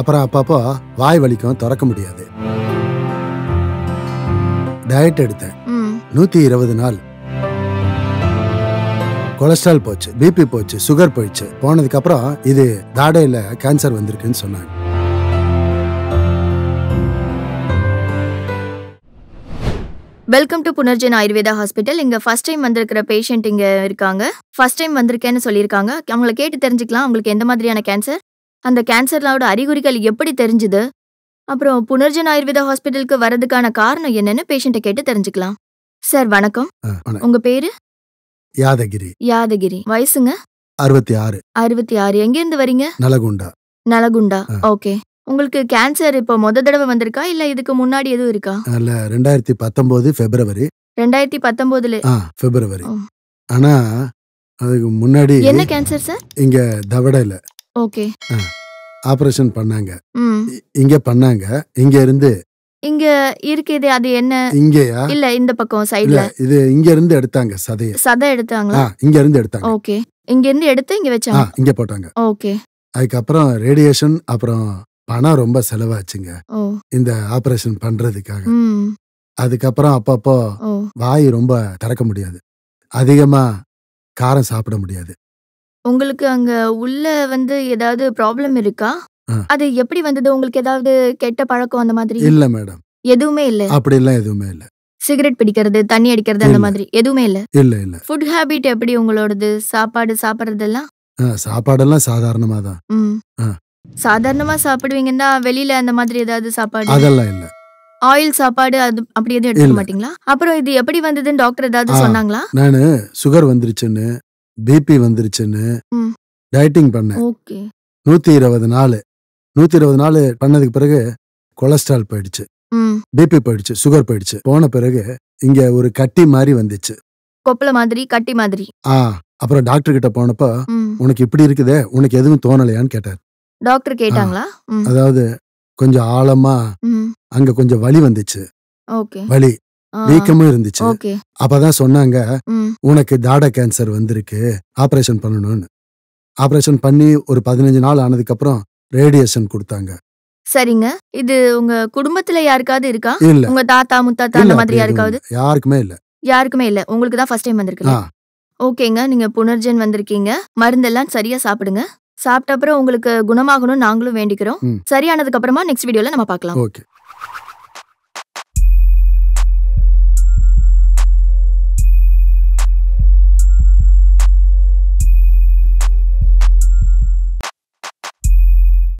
அப்புறம் அப்பப்போ வாய் வலிக்கும் திறக்க முடியாது டயட் எடுத்தேன் நூத்தி இருபது நாள் கொலஸ்ட்ரால் போச்சு பிபி போச்சு சுகர் போயிடுச்சு போனதுக்கு அப்புறம் இது தாடையில கேன்சர் வந்திருக்குன்னு சொன்னாங்க welcome to Punarjan Ayurveda hospital இங்க ஃபர்ஸ்ட் டைம் வந்திருக்கிற பேஷண்ட் இங்கே இருக்காங்க ஃபர்ஸ்ட் டைம் வந்திருக்கேன்னு சொல்லியிருக்காங்க அவங்கள கேட்டு தெரிஞ்சுக்கலாம் அவங்களுக்கு எந்த மாதிரியான கேன்சர் அந்த கேன்சர்லாவோட அறிகுறிகள் எப்படி தெரிஞ்சுது அப்புறம் புனர்ஜன் ஆயுர்வேத ஹாஸ்பிட்டலுக்கு வரதுக்கான காரணம் என்னன்னு பேஷண்ட்டை கேட்டு தெரிஞ்சுக்கலாம் சார் வணக்கம் உங்க பேரு யாதகிரி யாதகிரி வயசுங்க அறுபத்தி ஆறு அறுபத்தி ஆறு எங்க இருந்து வரீங்க நலகுண்டா நலகுண்டா ஓகே உங்களுக்கு கேன்சர் இப்போ முத தடவை வந்திருக்கா இல்ல இதுக்கு முன்னாடி எதுவும் இருக்கா இல்ல ரெண்டாயிரத்தி பத்தொன்பது பிப்ரவரி ரெண்டாயிரத்தி பத்தொன்பதுல பிப்ரவரி ஆனா அதுக்கு முன்னாடி என்ன கேன்சர் சார் இங்க தவடையில ஓகே ஆபரேஷன் பண்ணாங்க இங்க பண்ணாங்க இங்க இருந்து இங்க இருக்குதே அது என்ன இங்கயா இல்ல இந்த பக்கம் சைடுல இது இங்க இருந்து எடுத்தாங்க சதைய சதை எடுத்தாங்களா இங்க இருந்து எடுத்தாங்க ஓகே இங்க இருந்து எடுத்து இங்க வச்சாங்க இங்க போட்டாங்க ஓகே அதுக்கப்புறம் ரேடியேஷன் அப்புறம் பணம் ரொம்ப செலவாச்சுங்க இந்த ஆபரேஷன் பண்றதுக்காக அதுக்கப்புறம் அப்பப்போ வாய் ரொம்ப திறக்க முடியாது அதிகமா காரம் சாப்பிட முடியாது உங்களுக்கு அங்க உள்ள வந்து ஏதாவது ப்ராப்ளம் இருக்கா? அது எப்படி வந்தது? உங்களுக்கு ஏதாவது கெட்ட பழக்கம் அந்த மாதிரி? இல்ல மேடம். எதுவுமே இல்ல. இல்ல எதுவுமே இல்ல. சிகரெட் பிடிக்கிறது, தண்ணி அடிக்கிறது அந்த மாதிரி எதுவுமே இல்ல? இல்ல, இல்ல. ஃபுட் ஹாபிட் எப்படி உங்களோடது? சாப்பாடு எல்லாம் சாப்பாடு எல்லாம் சாதாரணமா தான். ம். சாதாரணமா சாப்பிடுவீங்கன்னா, வெளியில அந்த மாதிரி ஏதாவது சாப்பாடு? அதெல்லாம் இல்ல. ஆயில் சாப்பாடு அது அப்படி எதுவும் எடுத்துக்க மாட்டீங்களா? அப்புறம் இது எப்படி வந்ததுன்னு டாக்டர் ஏதாவது சொன்னாங்களா? நானு சுகர் வந்துருச்சுன்னு பிபி வந்துருச்சுன்னு டயட்டிங் பண்ணேன் நூத்தி இருபது நாள் நூத்தி இருபது நாள் பண்ணதுக்கு பிறகு கொலஸ்ட்ரால் போயிடுச்சு பிபி போயிடுச்சு சுகர் போயிடுச்சு போன பிறகு இங்க ஒரு கட்டி மாதிரி வந்துச்சு கொப்பள மாதிரி கட்டி மாதிரி ஆ அப்புறம் டாக்டர் கிட்ட போனப்ப உனக்கு இப்படி இருக்குதே உனக்கு எதுவும் தோணலையான்னு கேட்டார் டாக்டர் கேட்டாங்களா அதாவது கொஞ்சம் ஆழமா அங்க கொஞ்சம் வலி வந்துச்சு வலி வீக்கமும் இருந்துச்சு அப்பதான் சொன்னாங்க உனக்கு தாடா கேன்சர் வந்திருக்கு ஆபரேஷன் பண்ணணும்னு ஆபரேஷன் பண்ணி ஒரு பதினஞ்சு நாள் ஆனதுக்கு அப்புறம் ரேடியேஷன் கொடுத்தாங்க சரிங்க இது உங்க குடும்பத்துல யாருக்காவது இருக்கா இல்ல உங்க தாத்தா முத்தாத்தா அந்த மாதிரி யாருக்காவது யாருக்குமே இல்ல யாருக்குமே இல்ல உங்களுக்கு தான் ஃபர்ஸ்ட் டைம் வந்திருக்கீங்க ஓகேங்க நீங்க புனர்ஜென் வந்திருக்கீங்க மருந்தெல்லாம் சரியா சாப்பிடுங்க சாப்பிட்ட அப்புறம் உங்களுக்கு குணமாகணும் நாங்களும் வேண்டிக்கிறோம் சரியானதுக்கு அப்புறமா நெக்ஸ்ட் வீடியோல நம்ம பார்க்கலாம் ஓகே